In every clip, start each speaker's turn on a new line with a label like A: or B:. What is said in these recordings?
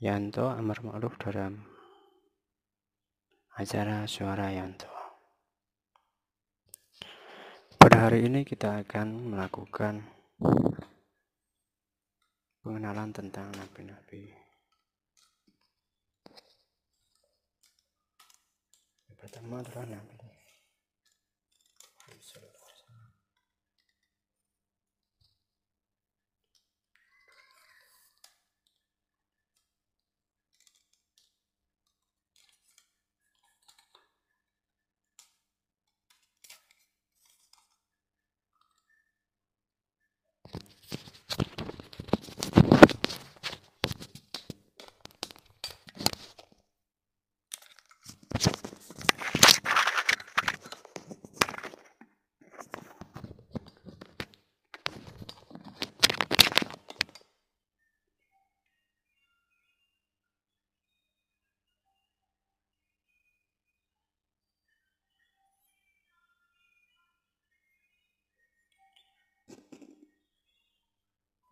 A: Yanto Amar Ma'ruf dalam acara Suara Yanto. Pada hari ini kita akan melakukan pengenalan tentang nabi-nabi ¡Madre tan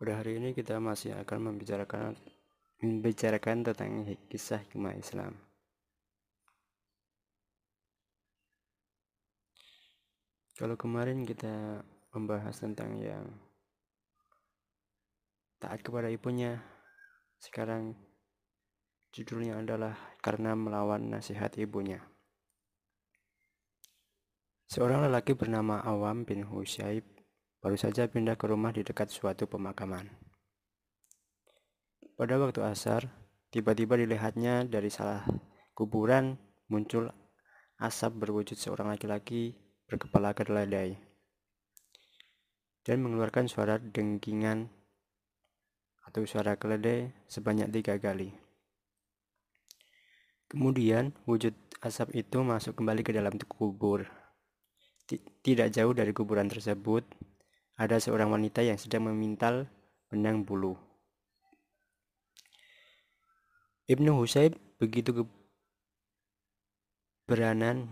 A: Pada hari ini kita masih akan membicarakan membicarakan tentang kisah hikmah Islam. Kalau kemarin kita membahas tentang yang taat kepada ibunya, sekarang judulnya adalah karena melawan nasihat ibunya. Seorang lelaki bernama Awam bin Husayb baru saja pindah ke rumah di dekat suatu pemakaman. Pada waktu asar, tiba-tiba dilihatnya dari salah kuburan muncul asap berwujud seorang laki-laki berkepala keledai dan mengeluarkan suara dengkingan atau suara keledai sebanyak tiga kali. Kemudian wujud asap itu masuk kembali ke dalam kubur. Tidak jauh dari kuburan tersebut, ada seorang wanita yang sedang memintal benang bulu. Ibnu Husayb begitu keberanan.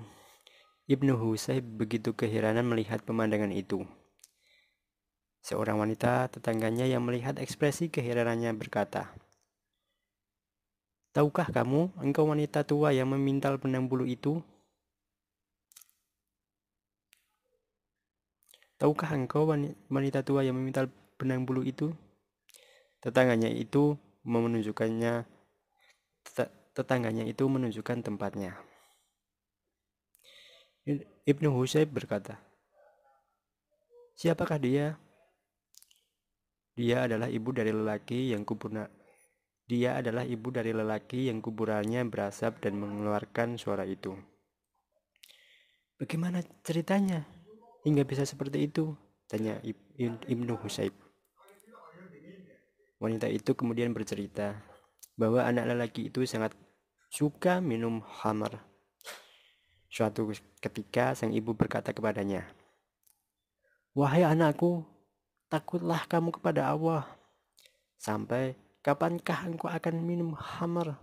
A: Ibnu Husayb begitu keheranan melihat pemandangan itu. Seorang wanita tetangganya yang melihat ekspresi keheranannya berkata, Tahukah kamu, engkau wanita tua yang memintal benang bulu itu? Tahukah engkau wanita tua yang memintal benang bulu itu? Tetangganya itu menunjukkannya tetangganya itu menunjukkan tempatnya. Ibnu Husayb berkata, Siapakah dia? Dia adalah ibu dari lelaki yang kuburna dia adalah ibu dari lelaki yang kuburannya berasap dan mengeluarkan suara itu.
B: Bagaimana ceritanya? hingga bisa seperti itu?
A: Tanya Ibnu husayb Wanita itu kemudian bercerita bahwa anak lelaki itu sangat suka minum hamar. Suatu ketika sang ibu berkata kepadanya,
B: "Wahai anakku, takutlah kamu kepada Allah. Sampai kapankah engkau akan minum hamar?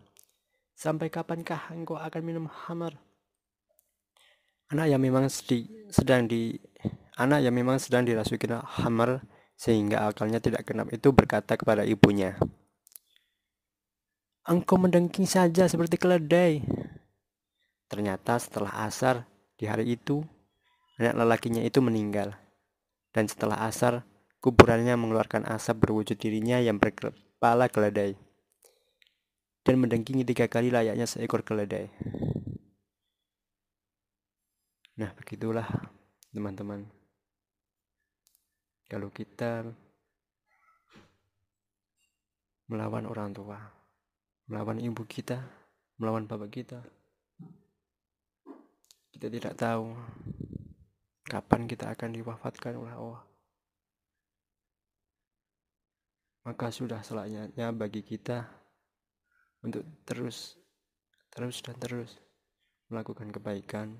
B: Sampai kapankah engkau akan minum hamar?
A: anak yang memang sedi, sedang di anak yang memang sedang dirasuki hammer sehingga akalnya tidak genap itu berkata kepada ibunya
B: engkau mendengking saja seperti keledai
A: ternyata setelah asar di hari itu anak lelakinya itu meninggal dan setelah asar kuburannya mengeluarkan asap berwujud dirinya yang berkepala keledai dan mendengking tiga kali layaknya seekor keledai. Nah, begitulah teman-teman. Kalau kita melawan orang tua, melawan ibu kita, melawan bapak kita, kita tidak tahu kapan kita akan diwafatkan oleh Allah. Maka sudah selayaknya bagi kita untuk terus, terus dan terus melakukan kebaikan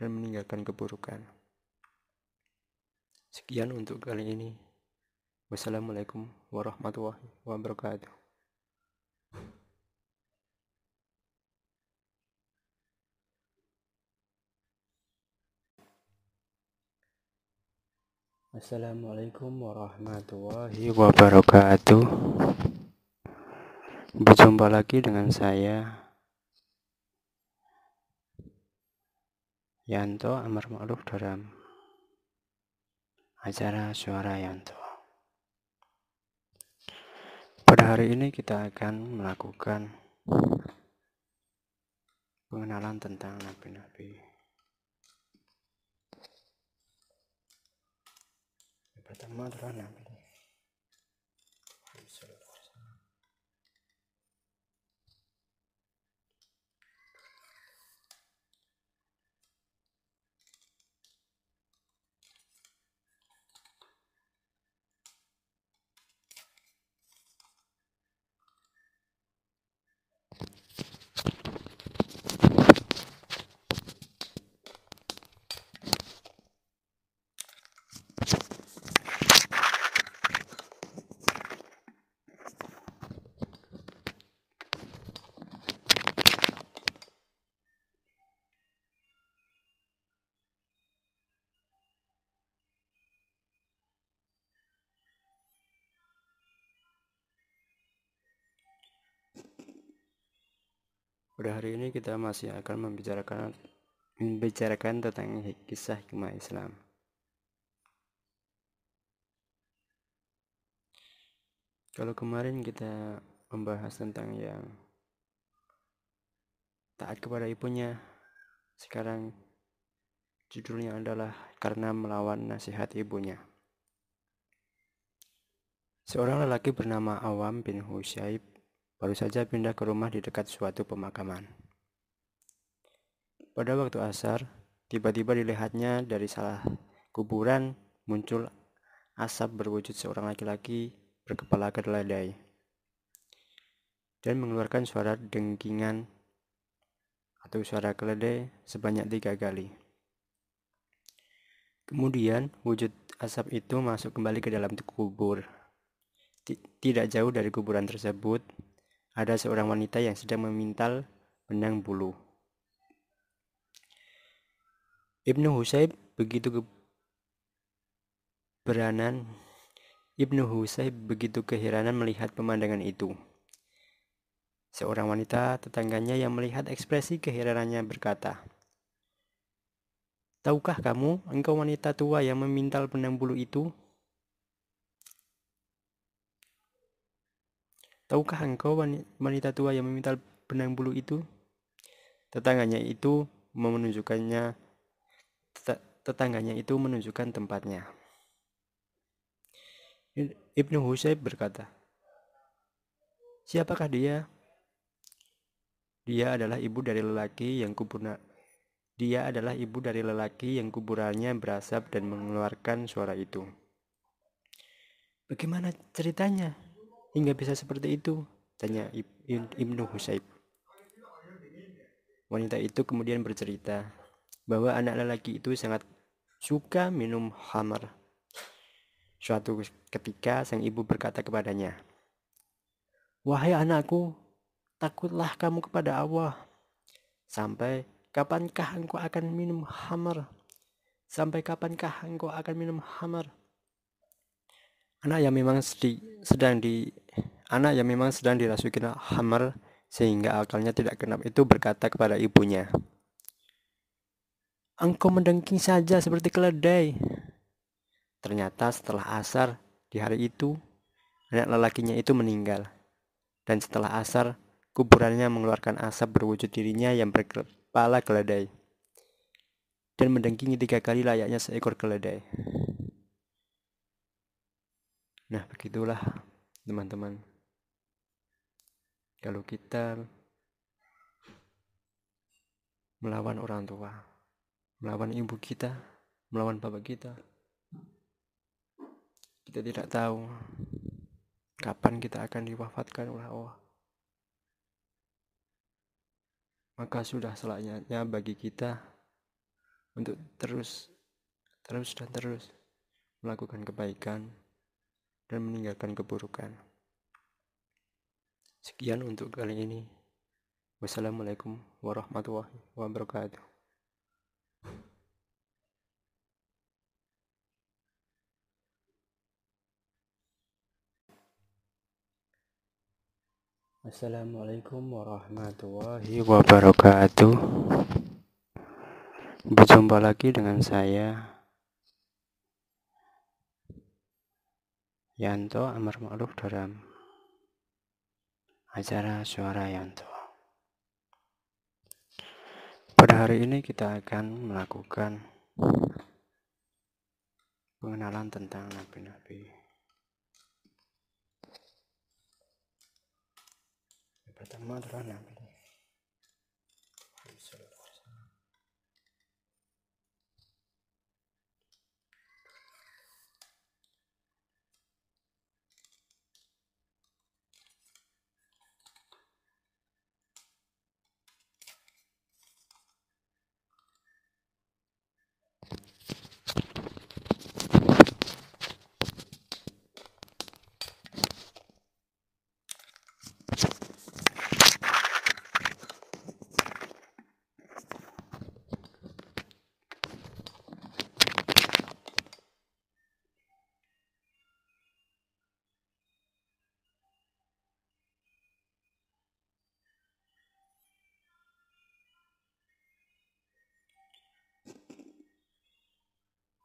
A: dan meninggalkan keburukan. Sekian untuk kali ini. Wassalamualaikum warahmatullahi wabarakatuh. Assalamualaikum warahmatullahi wabarakatuh. Berjumpa lagi dengan saya Yanto Amar Ma'ruf dalam acara Suara Yanto. Pada hari ini kita akan melakukan pengenalan tentang nabi-nabi. pertama adalah nabi Pada hari ini kita masih akan membicarakan membicarakan tentang kisah hikmah Islam. Kalau kemarin kita membahas tentang yang taat kepada ibunya, sekarang judulnya adalah karena melawan nasihat ibunya. Seorang lelaki bernama Awam bin Husayb baru saja pindah ke rumah di dekat suatu pemakaman. Pada waktu asar, tiba-tiba dilihatnya dari salah kuburan muncul asap berwujud seorang laki-laki berkepala keledai dan mengeluarkan suara dengkingan atau suara keledai sebanyak tiga kali. Kemudian wujud asap itu masuk kembali ke dalam kubur. Tidak jauh dari kuburan tersebut, ada seorang wanita yang sedang memintal benang bulu. Ibnu Husayb begitu keberanan. Ibnu Husayb begitu keheranan melihat pemandangan itu. Seorang wanita tetangganya yang melihat ekspresi keheranannya berkata, Tahukah kamu, engkau wanita tua yang memintal benang bulu itu? Tahukah engkau wanita tua yang memintal benang bulu itu? Tetangganya itu menunjukkannya tetangganya itu menunjukkan tempatnya. Ibnu Husayb berkata, Siapakah dia? Dia adalah ibu dari lelaki yang kuburna. Dia adalah ibu dari lelaki yang kuburannya berasap dan mengeluarkan suara itu.
B: Bagaimana ceritanya? hingga bisa seperti itu?
A: Tanya Ibnu husayb Wanita itu kemudian bercerita bahwa anak lelaki itu sangat suka minum hamar. Suatu ketika sang ibu berkata kepadanya,
B: Wahai anakku, takutlah kamu kepada Allah. Sampai kapankah engkau akan minum hamar? Sampai kapankah engkau akan minum hamar?
A: Anak yang memang sedang di Anak yang memang sedang dirasuki hammer sehingga akalnya tidak genap itu berkata kepada ibunya,
B: Engkau mendengking saja seperti keledai.
A: Ternyata setelah asar di hari itu, anak lelakinya itu meninggal. Dan setelah asar, kuburannya mengeluarkan asap berwujud dirinya yang berkepala keledai. Dan mendengkingi tiga kali layaknya seekor keledai. Nah, begitulah teman-teman kalau kita melawan orang tua, melawan ibu kita, melawan bapak kita. Kita tidak tahu kapan kita akan diwafatkan oleh Allah. Maka sudah selayaknya bagi kita untuk terus, terus dan terus melakukan kebaikan dan meninggalkan keburukan. Sekian untuk kali ini. Wassalamualaikum warahmatullahi wabarakatuh. Assalamualaikum warahmatullahi wabarakatuh. Berjumpa lagi dengan saya Yanto Amar Ma'ruf dalam acara suara yang tua. Pada hari ini kita akan melakukan pengenalan tentang nabi-nabi. pertama adalah nabi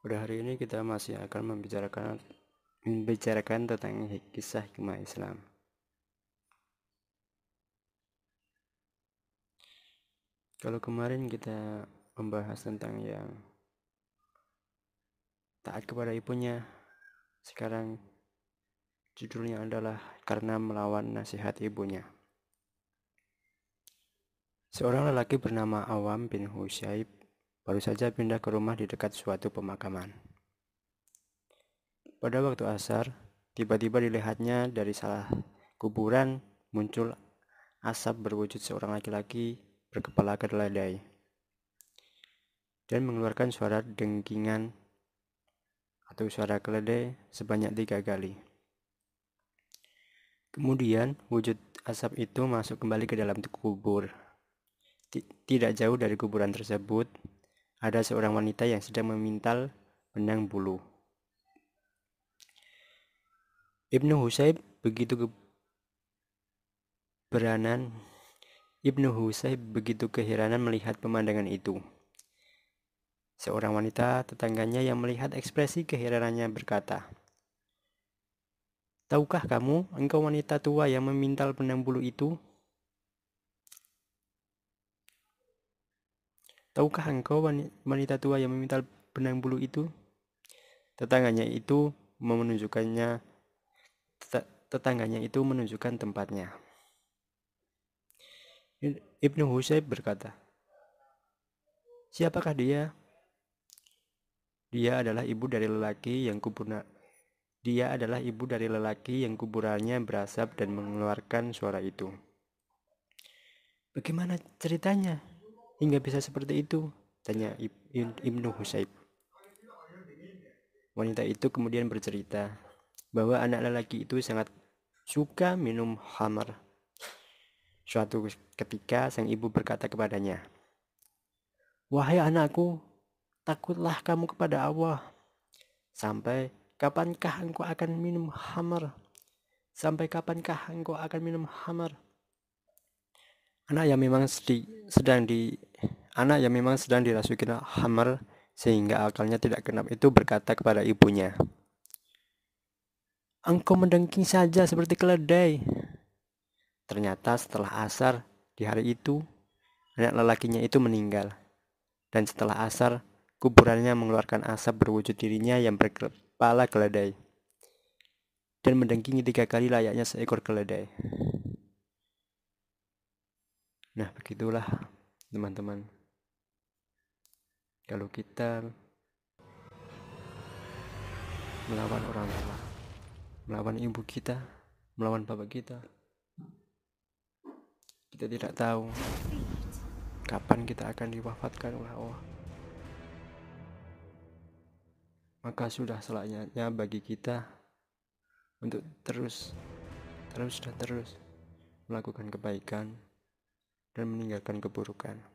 A: Pada hari ini kita masih akan membicarakan membicarakan tentang kisah hikmah Islam. Kalau kemarin kita membahas tentang yang taat kepada ibunya, sekarang judulnya adalah karena melawan nasihat ibunya. Seorang lelaki bernama Awam bin Husayb baru saja pindah ke rumah di dekat suatu pemakaman. Pada waktu asar, tiba-tiba dilihatnya dari salah kuburan muncul asap berwujud seorang laki-laki berkepala keledai dan mengeluarkan suara dengkingan atau suara keledai sebanyak tiga kali. Kemudian wujud asap itu masuk kembali ke dalam kubur. Tidak jauh dari kuburan tersebut, ada seorang wanita yang sedang memintal benang bulu. Ibnu Husayb begitu keberanan Ibnu Husayb begitu keheranan melihat pemandangan itu. Seorang wanita tetangganya yang melihat ekspresi keheranannya berkata, Tahukah kamu, engkau wanita tua yang memintal benang bulu itu? Tahukah engkau wanita tua yang meminta benang bulu itu? Tetangganya itu menunjukkannya tetangganya itu menunjukkan tempatnya. Ibnu Husayb berkata, Siapakah dia? Dia adalah ibu dari lelaki yang kuburna dia adalah ibu dari lelaki yang kuburannya berasap dan mengeluarkan suara itu.
B: Bagaimana ceritanya? hingga bisa seperti itu?
A: Tanya Ibnu husayb Wanita itu kemudian bercerita bahwa anak lelaki itu sangat suka minum hamar. Suatu ketika sang ibu berkata kepadanya,
B: Wahai anakku, takutlah kamu kepada Allah. Sampai kapankah engkau akan minum hamar? Sampai kapankah engkau akan minum hamar?
A: Anak yang memang sedih, sedang di Anak yang memang sedang dirasuki hammer sehingga akalnya tidak genap itu berkata kepada ibunya,
B: Engkau mendengking saja seperti keledai.
A: Ternyata setelah asar di hari itu, anak lelakinya itu meninggal. Dan setelah asar, kuburannya mengeluarkan asap berwujud dirinya yang berkepala keledai. Dan mendengking tiga kali layaknya seekor keledai. Nah, begitulah teman-teman kalau kita melawan orang tua melawan ibu kita melawan bapak kita kita tidak tahu kapan kita akan diwafatkan oleh Allah maka sudah selayaknya bagi kita untuk terus terus dan terus melakukan kebaikan dan meninggalkan keburukan